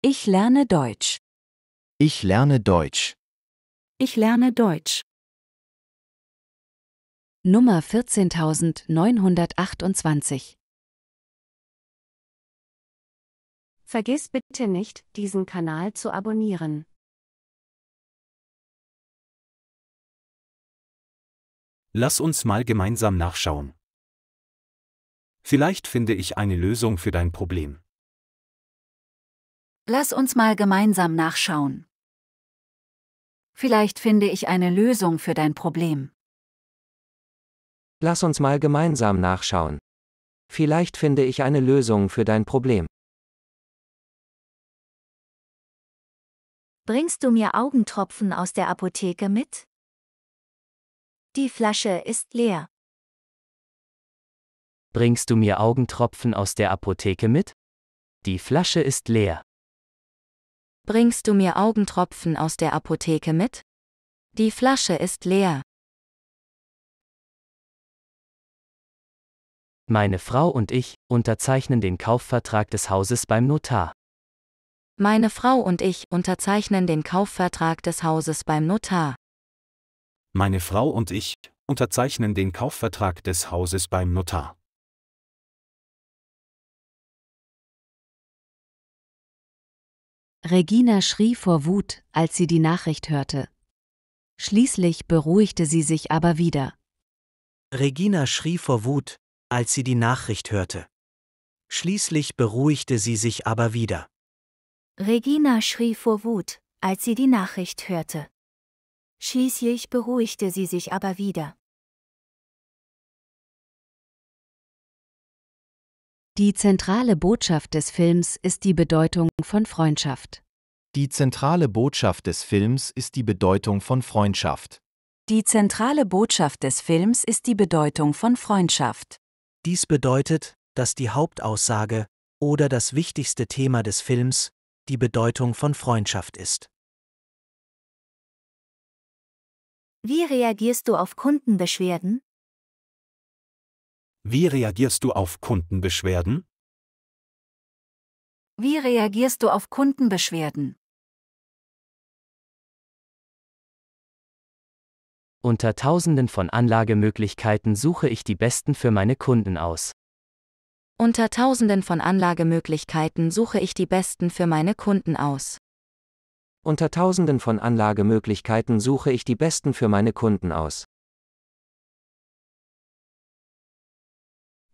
Ich lerne Deutsch. Ich lerne Deutsch. Ich lerne Deutsch. Nummer 14928 Vergiss bitte nicht, diesen Kanal zu abonnieren. Lass uns mal gemeinsam nachschauen. Vielleicht finde ich eine Lösung für dein Problem. Lass uns mal gemeinsam nachschauen. Vielleicht finde ich eine Lösung für dein Problem. Lass uns mal gemeinsam nachschauen. Vielleicht finde ich eine Lösung für dein Problem. Bringst du mir Augentropfen aus der Apotheke mit? Die Flasche ist leer. Bringst du mir Augentropfen aus der Apotheke mit? Die Flasche ist leer. Bringst du mir Augentropfen aus der Apotheke mit? Die Flasche ist leer. Meine Frau und ich unterzeichnen den Kaufvertrag des Hauses beim Notar. Meine Frau und ich unterzeichnen den Kaufvertrag des Hauses beim Notar. Meine Frau und ich unterzeichnen den Kaufvertrag des Hauses beim Notar. Regina schrie vor Wut, als sie die Nachricht hörte. Schließlich beruhigte sie sich aber wieder. Regina schrie vor Wut, als sie die Nachricht hörte. Schließlich beruhigte sie sich aber wieder. Regina schrie vor Wut, als sie die Nachricht hörte. Schließlich beruhigte sie sich aber wieder. Die zentrale Botschaft des Films ist die Bedeutung von Freundschaft. Die zentrale Botschaft des Films ist die Bedeutung von Freundschaft. Die zentrale Botschaft des Films ist die Bedeutung von Freundschaft. Dies bedeutet, dass die Hauptaussage oder das wichtigste Thema des Films die Bedeutung von Freundschaft ist. Wie reagierst du auf Kundenbeschwerden? Wie reagierst du auf Kundenbeschwerden? Wie reagierst du auf Kundenbeschwerden? Unter tausenden von Anlagemöglichkeiten suche ich die besten für meine Kunden aus. Unter tausenden von Anlagemöglichkeiten suche ich die besten für meine Kunden aus. Unter tausenden von Anlagemöglichkeiten suche ich die besten für meine Kunden aus.